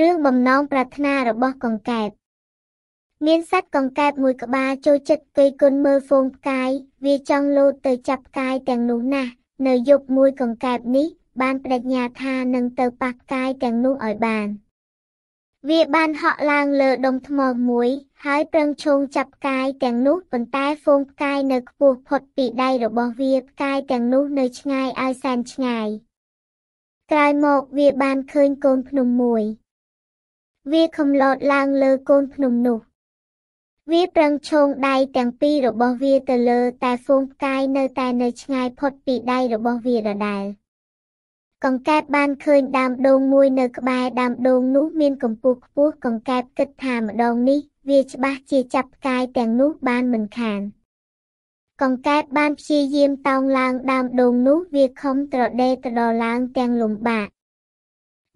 រឿងបំណងប្រាថ្នារបស់កង្កែបមានសត្វកង្កែបមួយក្បាលចូលចិត្តគយគុណមើលហ្វូងផ្កាយវាចង់លោតទៅចាប់ផ្កាយទាំងនោះណាស់នៅយប់មួយកង្កែបនេះបានបដិញ្ញាថានឹងទៅប៉ះផ្កាយទាំងនោះឲ្យបានវាបានហក់ឡើងលើដុំថ្មមួយ ហើយប្រឹងឈោងចាប់ផ្កាយទាំងនោះប៉ុន្តែហ្វូងផ្កាយនៅខ្ពស់ផុតពីដៃរបស់វាផ្កាយទាំងនោះនៅឆ្ងាយឲ្យសែនឆ្ងាយក្រោយមកវាបានឃើញកូនភ្នំមួយវាខំលោតឡើងលើកូនភ្នំនោះ វាប្រឹងឈោងដៃទាំងពីររបស់វាទៅលើ តែហ្វូងផ្កាយនៅតែនៅឆ្ងាយផុតពីដៃរបស់វាដដែលកង្កែបបានឃើញដើមដូងមួយនៅក្បែរដើមដូងនោះ មានកម្ពស់ខ្ពស់កង្កែបគិតថាម្ដង នេះវាច្បាស់ជាចាប់ផ្កាយទាំងនោះបានមិនខាន កង្កែបបានព្យាយាមតោងឡើងដើមដូងនោះវាខំត្រដេកត្រដឡើងទាំងលំបាក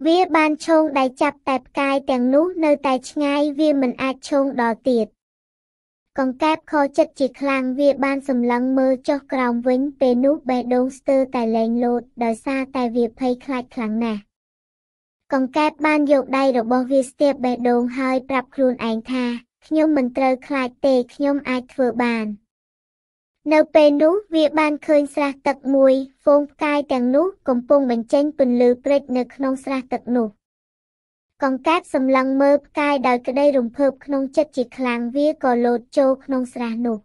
វាបានឈោងដៃចាប់ តែផ្កាយទាំងនោះ នៅតែឆ្ងាយវាមិនអាចឈោងដល់ទៀតកង្កែបខចិត្តជាខ្លាំងវាបានសម្លឹងមើលចុះក្រោមវិញពេលនោះបេះដូងស្ទើរតែលែងលោតដោយសារតែវាភ័យខ្លាចខ្លាំងណាស់កង្កែបបានយកដៃរបស់វាស្ទាបបេះដូងហើយប្រាប់ខ្លួនឯងថាខ្ញុំមិនត្រូវខ្លាចទេខ្ញុំអាចធ្វើបាន។នៅពេលនោះវាបានឃើញស្រះទឹកមួយហ្វូងផ្កាយទាំងនោះ កំពុងបញ្ចេញពន្លឺព្រិចនៅក្នុងស្រះទឹកនោះ កង្កែបសម្លឹងមើលផ្កាយដោយក្តីរំភើបក្នុងចិត្តជាខ្លាំងវាក៏លោតចូលក្នុងស្រះនោះ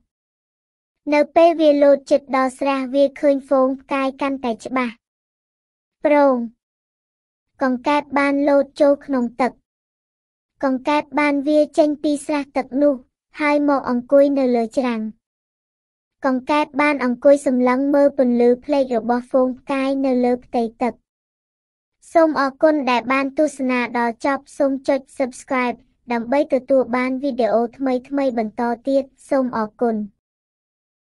នៅពេលវាលោតជិតដល់ស្រះវាឃើញហ្វូងផ្កាយកាន់តែច្បាស់ប្រងកង្កែបបានលោតចូលក្នុងទឹក កង្កែបបានវាចេញពីស្រះទឹកនោះ ហើយមកអង្គុយនៅលើច្រាំងកង្កែបបានអង្គុយសម្លឹងមើលពន្លឺភ្លេចរបស់ហ្វូងផ្កាយនៅលើផ្ទៃទឹកសូមអរគុណដែលបានទស្សនាដល់ចប់សូមចុច Subscribe ដើម្បីទទួលបានវីដេអូថ្មីៗបន្តទៀតសូមអរគុណ